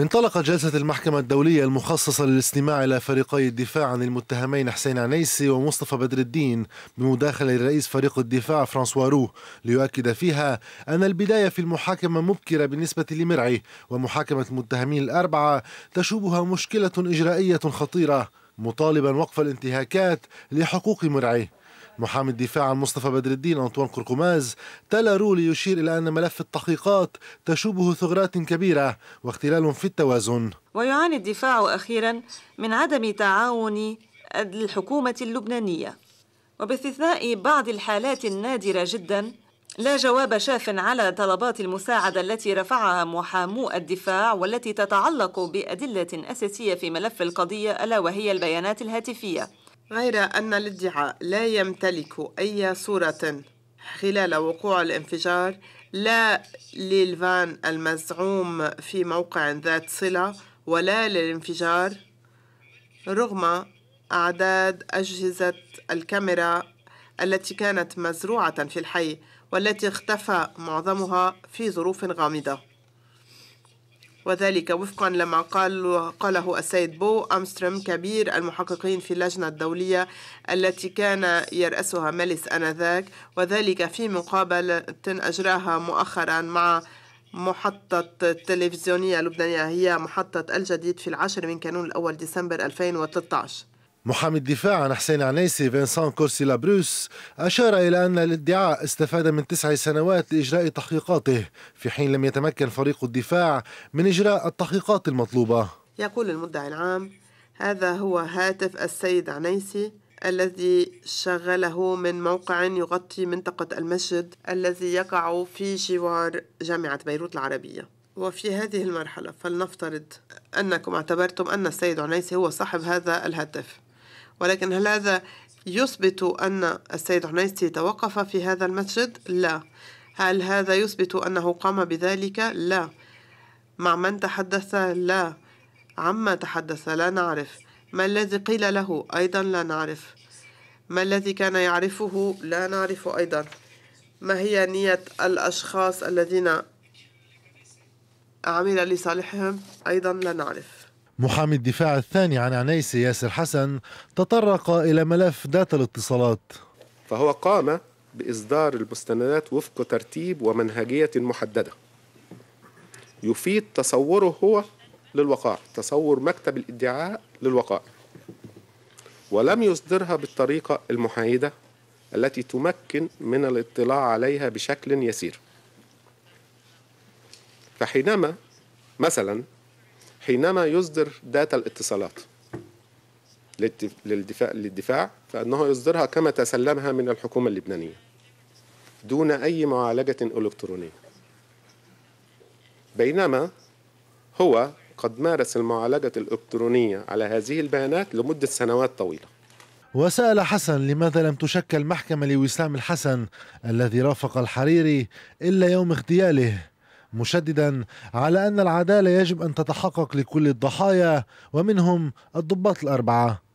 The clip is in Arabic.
انطلقت جلسة المحكمة الدولية المخصصة للاستماع إلى فريقي الدفاع عن المتهمين حسين عنيسي ومصطفى بدر الدين بمداخلة رئيس فريق الدفاع فرانسوا رو ليؤكد فيها أن البداية في المحاكمة مبكرة بالنسبة لمرعي ومحاكمة المتهمين الأربعة تشوبها مشكلة إجرائية خطيرة مطالبا وقف الانتهاكات لحقوق مرعي محامي الدفاع عن مصطفى بدر الدين أنطوان قرقماز تلا رولي يشير إلى أن ملف التحقيقات تشوبه ثغرات كبيرة واختلال في التوازن ويعاني الدفاع أخيرا من عدم تعاون الحكومة اللبنانية وباستثناء بعض الحالات النادرة جدا لا جواب شاف على طلبات المساعدة التي رفعها محامو الدفاع والتي تتعلق بأدلة أساسية في ملف القضية ألا وهي البيانات الهاتفية غير أن الادعاء لا يمتلك أي صورة خلال وقوع الانفجار لا للفان المزعوم في موقع ذات صلة ولا للانفجار رغم أعداد أجهزة الكاميرا التي كانت مزروعة في الحي والتي اختفى معظمها في ظروف غامضة وذلك وفقا لما قال قاله السيد بو أمستروم كبير المحققين في اللجنة الدولية التي كان يرأسها ماليس آنذاك وذلك في مقابلة أجراها مؤخرا مع محطة تلفزيونية لبنانية هي محطة الجديد في العاشر من كانون الأول ديسمبر 2013 محامي الدفاع عن حسين عنيسي فينسان كورسي لابروس أشار إلى أن الادعاء استفاد من تسع سنوات لإجراء تحقيقاته في حين لم يتمكن فريق الدفاع من إجراء التحقيقات المطلوبة يقول المدعي العام هذا هو هاتف السيد عنيسي الذي شغله من موقع يغطي منطقة المسجد الذي يقع في جوار جامعة بيروت العربية وفي هذه المرحلة فلنفترض أنكم اعتبرتم أن السيد عنيسي هو صاحب هذا الهاتف ولكن هل هذا يثبت أن السيد عنيسي توقف في هذا المسجد؟ لا هل هذا يثبت أنه قام بذلك؟ لا مع من تحدث؟ لا عما تحدث؟ لا نعرف ما الذي قيل له؟ أيضا لا نعرف ما الذي كان يعرفه؟ لا نعرف أيضا ما هي نية الأشخاص الذين عمل لصالحهم؟ أيضا لا نعرف محامي الدفاع الثاني عن عنيسة ياسر حسن تطرق إلى ملف داتا الاتصالات فهو قام بإصدار المستندات وفق ترتيب ومنهجية محددة يفيد تصوره هو للوقائع تصور مكتب الادعاء للوقائع ولم يصدرها بالطريقة المحايدة التي تمكن من الاطلاع عليها بشكل يسير فحينما مثلا حينما يصدر داتا الاتصالات للدفاع, للدفاع فإنه يصدرها كما تسلمها من الحكومة اللبنانية دون أي معالجة إلكترونية بينما هو قد مارس المعالجة الإلكترونية على هذه البيانات لمدة سنوات طويلة وسأل حسن لماذا لم تشكل محكمة لوسام الحسن الذي رافق الحريري إلا يوم اغتياله مشددا على أن العدالة يجب أن تتحقق لكل الضحايا ومنهم الضباط الأربعة